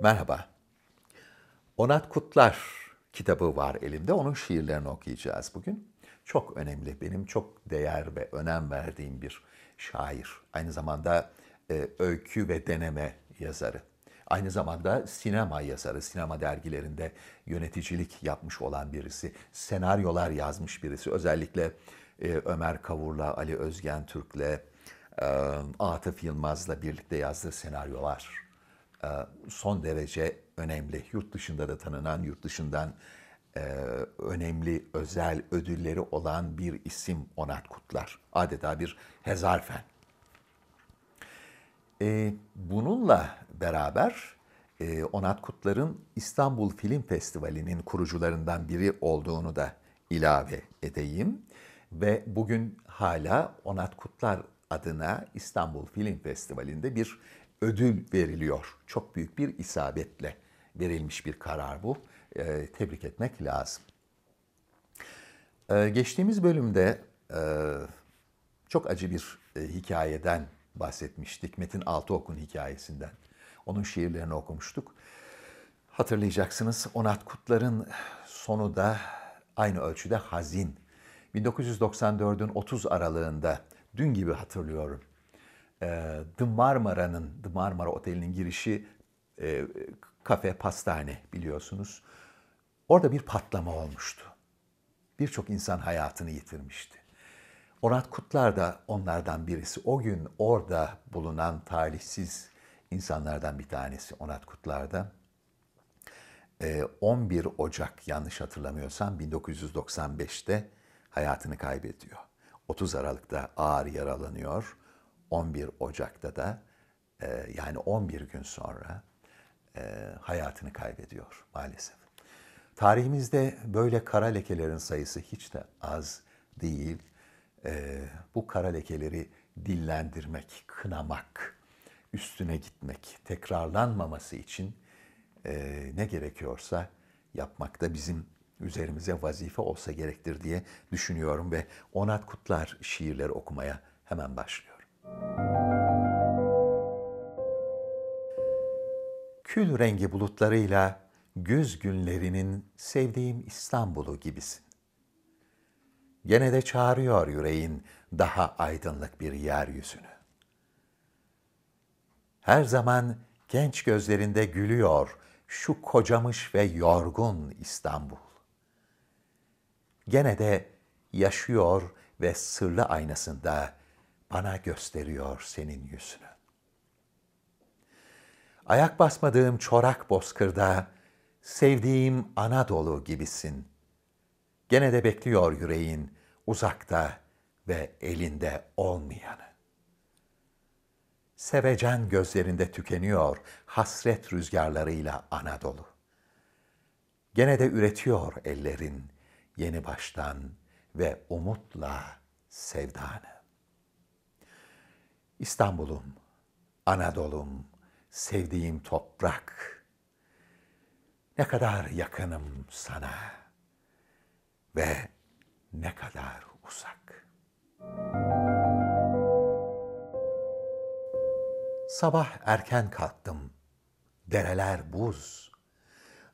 Merhaba. Onat Kutlar kitabı var elimde. Onun şiirlerini okuyacağız bugün. Çok önemli, benim çok değer ve önem verdiğim bir şair. Aynı zamanda e, öykü ve deneme yazarı. Aynı zamanda sinema yazarı, sinema dergilerinde yöneticilik yapmış olan birisi, senaryolar yazmış birisi. Özellikle e, Ömer Kavur'la, Ali Özgen Türk'le, e, Atıf Yılmaz'la birlikte yazdığı senaryolar e, son derece önemli. Yurt dışında da tanınan, yurt dışından e, önemli özel ödülleri olan bir isim Onat Kutlar. Adeta bir hezarfen. E, bununla beraber Onat Kutlar'ın İstanbul Film Festivali'nin kurucularından biri olduğunu da ilave edeyim. Ve bugün hala Onat Kutlar adına İstanbul Film Festivali'nde bir ödül veriliyor. Çok büyük bir isabetle verilmiş bir karar bu. E, tebrik etmek lazım. E, geçtiğimiz bölümde e, çok acı bir e, hikayeden bahsetmiştik. Metin Altıok'un hikayesinden. Onun şiirlerini okumuştuk. Hatırlayacaksınız Onat Kutlar'ın sonu da aynı ölçüde hazin. 1994'ün 30 aralığında dün gibi hatırlıyorum e, The Marmara'nın, The Marmara Oteli'nin girişi e, kafe, pastane biliyorsunuz. Orada bir patlama olmuştu. Birçok insan hayatını yitirmişti. Orhan Kutlar da onlardan birisi. O gün orada bulunan talihsiz insanlardan bir tanesi Onat Kutlar'da. 11 ee, Ocak yanlış hatırlamıyorsam 1995'te hayatını kaybediyor. 30 Aralık'ta ağır yaralanıyor. 11 Ocak'ta da e, yani 11 gün sonra e, hayatını kaybediyor maalesef. Tarihimizde böyle kara lekelerin sayısı hiç de az değil. E, bu kara lekeleri dillendirmek, kınamak, üstüne gitmek, tekrarlanmaması için e, ne gerekiyorsa yapmak da bizim üzerimize vazife olsa gerektir diye düşünüyorum ve Onat Kutlar şiirleri okumaya hemen başlıyor. Kül rengi bulutlarıyla güz günlerinin sevdiğim İstanbul'u gibisin. Gene de çağırıyor yüreğin daha aydınlık bir yeryüzünü. Her zaman genç gözlerinde gülüyor şu kocamış ve yorgun İstanbul. Gene de yaşıyor ve sırlı aynasında bana gösteriyor senin yüzünü. Ayak basmadığım çorak bozkırda sevdiğim Anadolu gibisin. Gene de bekliyor yüreğin uzakta ve elinde olmayanı. Sevecen gözlerinde tükeniyor hasret rüzgarlarıyla Anadolu. Gene de üretiyor ellerin yeni baştan ve umutla sevdanı. İstanbul'um, Anadolu'm, sevdiğim toprak. Ne kadar yakınım sana ve ne kadar uzak. Sabah erken kalktım. Dereler buz.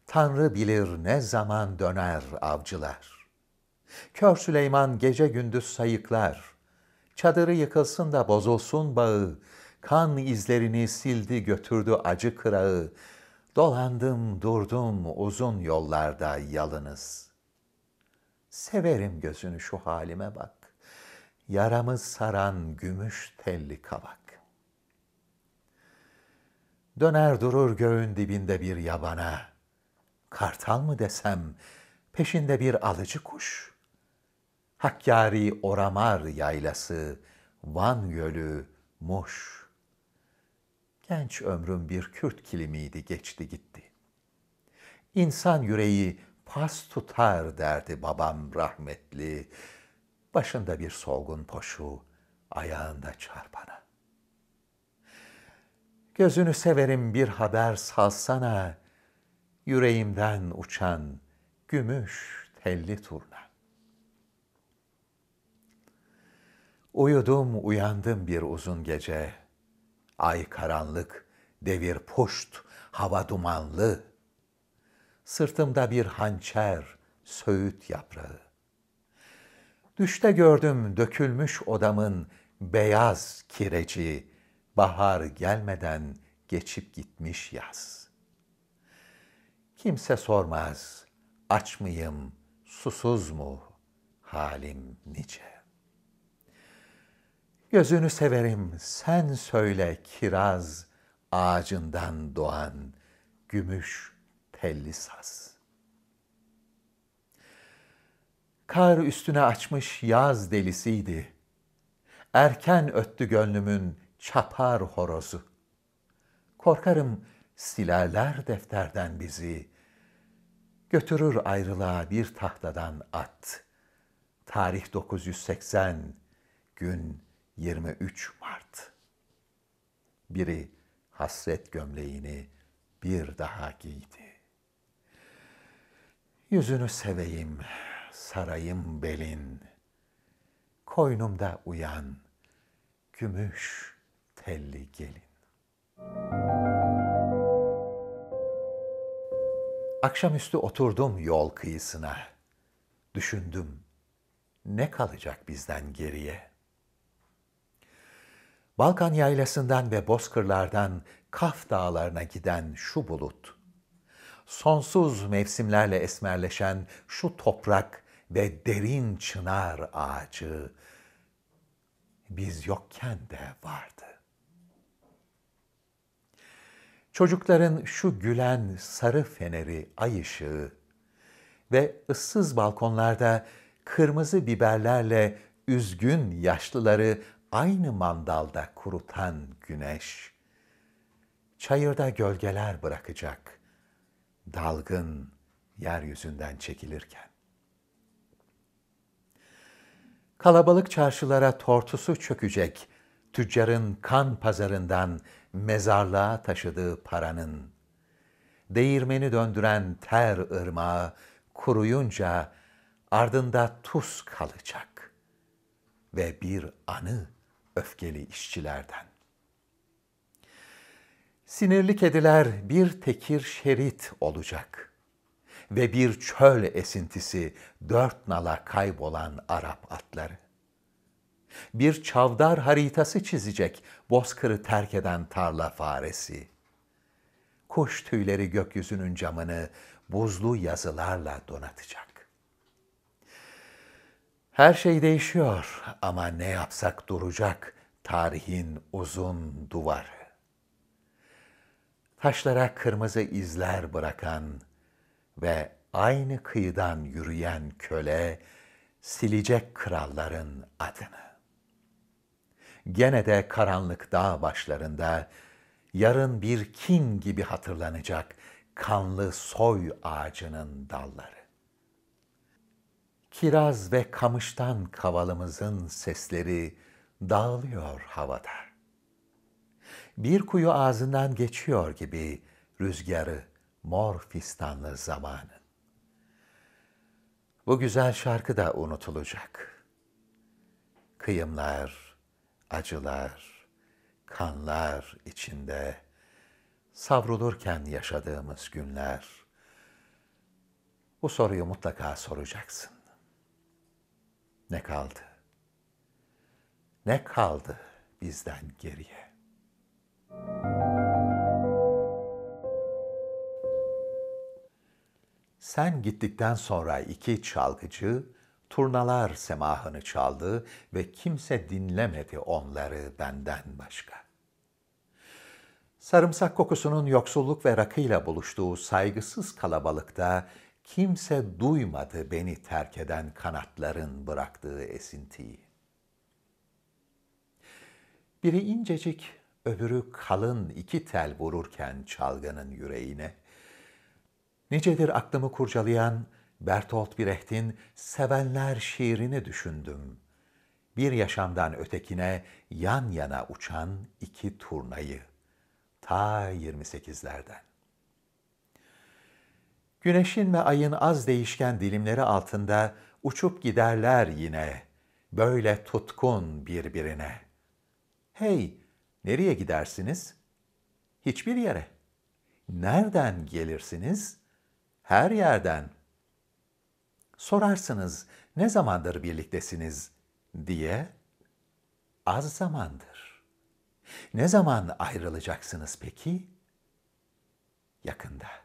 Tanrı bilir ne zaman döner avcılar. Kör Süleyman gece gündüz sayıklar. Çadırı yıkılsın da bozulsun bağı, kan izlerini sildi götürdü acı kırağı, dolandım durdum uzun yollarda yalınız. Severim gözünü şu halime bak, yaramı saran gümüş telli kabak. Döner durur göğün dibinde bir yabana, kartal mı desem, peşinde bir alıcı kuş.'' Hakkari Oramar Yaylası, Van Gölü, Muş. Genç ömrüm bir Kürt kilimiydi geçti gitti. İnsan yüreği pas tutar derdi babam rahmetli. Başında bir solgun poşu, ayağında çarpana. Gözünü severim bir haber salsana, yüreğimden uçan gümüş telli turna. Uyudum uyandım bir uzun gece. Ay karanlık, devir poşt, hava dumanlı. Sırtımda bir hançer, söğüt yaprağı. Düşte gördüm dökülmüş odamın beyaz kireci, bahar gelmeden geçip gitmiş yaz. Kimse sormaz, aç mıyım, susuz mu halim nice.'' Gözünü severim sen söyle kiraz ağacından doğan gümüş telli saz. Kar üstüne açmış yaz delisiydi. Erken öttü gönlümün çapar horozu. Korkarım silerler defterden bizi. Götürür ayrılığa bir tahtadan at. Tarih 980 gün 23 Mart. Biri hasret gömleğini bir daha giydi. Yüzünü seveyim, sarayım belin. Koynumda uyan gümüş telli gelin. Akşamüstü oturdum yol kıyısına. Düşündüm. Ne kalacak bizden geriye?'' Balkan yaylasından ve bozkırlardan Kaf dağlarına giden şu bulut, sonsuz mevsimlerle esmerleşen şu toprak ve derin çınar ağacı biz yokken de vardı. Çocukların şu gülen sarı feneri ay ışığı ve ıssız balkonlarda kırmızı biberlerle üzgün yaşlıları aynı mandalda kurutan güneş, çayırda gölgeler bırakacak, dalgın yeryüzünden çekilirken. Kalabalık çarşılara tortusu çökecek, tüccarın kan pazarından mezarlığa taşıdığı paranın, değirmeni döndüren ter ırmağı kuruyunca ardında tuz kalacak ve bir anı öfkeli işçilerden. Sinirli kediler bir tekir şerit olacak ve bir çöl esintisi dört nala kaybolan Arap atları. Bir çavdar haritası çizecek bozkırı terk eden tarla faresi. Kuş tüyleri gökyüzünün camını buzlu yazılarla donatacak. Her şey değişiyor ama ne yapsak duracak tarihin uzun duvarı. Taşlara kırmızı izler bırakan ve aynı kıyıdan yürüyen köle silecek kralların adını. Gene de karanlık dağ başlarında yarın bir kin gibi hatırlanacak kanlı soy ağacının dalları kiraz ve kamıştan kavalımızın sesleri dağılıyor havada. Bir kuyu ağzından geçiyor gibi rüzgarı mor fistanlı zamanın. Bu güzel şarkı da unutulacak. Kıyımlar, acılar, kanlar içinde savrulurken yaşadığımız günler. Bu soruyu mutlaka soracaksın. Ne kaldı? Ne kaldı bizden geriye? Sen gittikten sonra iki çalgıcı turnalar semahını çaldı ve kimse dinlemedi onları benden başka. Sarımsak kokusunun yoksulluk ve rakıyla buluştuğu saygısız kalabalıkta Kimse duymadı beni terk eden kanatların bıraktığı esintiyi. Biri incecik, öbürü kalın iki tel vururken çalganın yüreğine. Nicedir aklımı kurcalayan Bertolt Brecht'in Sevenler şiirini düşündüm. Bir yaşamdan ötekine yan yana uçan iki turnayı. Ta 28'lerden. Güneşin ve ayın az değişken dilimleri altında uçup giderler yine, böyle tutkun birbirine. Hey, nereye gidersiniz? Hiçbir yere. Nereden gelirsiniz? Her yerden. Sorarsınız, ne zamandır birliktesiniz diye? Az zamandır. Ne zaman ayrılacaksınız peki? Yakında.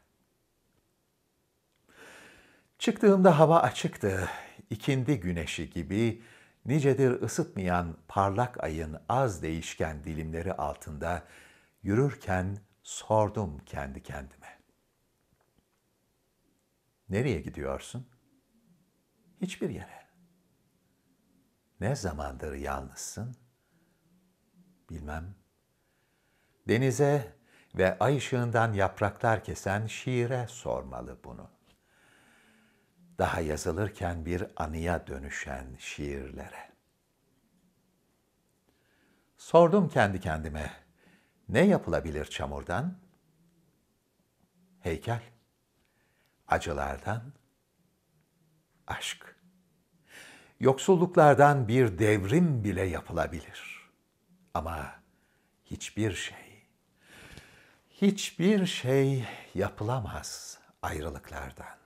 Çıktığımda hava açıktı. İkindi güneşi gibi nicedir ısıtmayan parlak ayın az değişken dilimleri altında yürürken sordum kendi kendime. Nereye gidiyorsun? Hiçbir yere. Ne zamandır yalnızsın? Bilmem. Denize ve ay ışığından yapraklar kesen şiire sormalı bunu.'' daha yazılırken bir anıya dönüşen şiirlere. Sordum kendi kendime, ne yapılabilir çamurdan? Heykel, acılardan, aşk. Yoksulluklardan bir devrim bile yapılabilir. Ama hiçbir şey, hiçbir şey yapılamaz ayrılıklardan.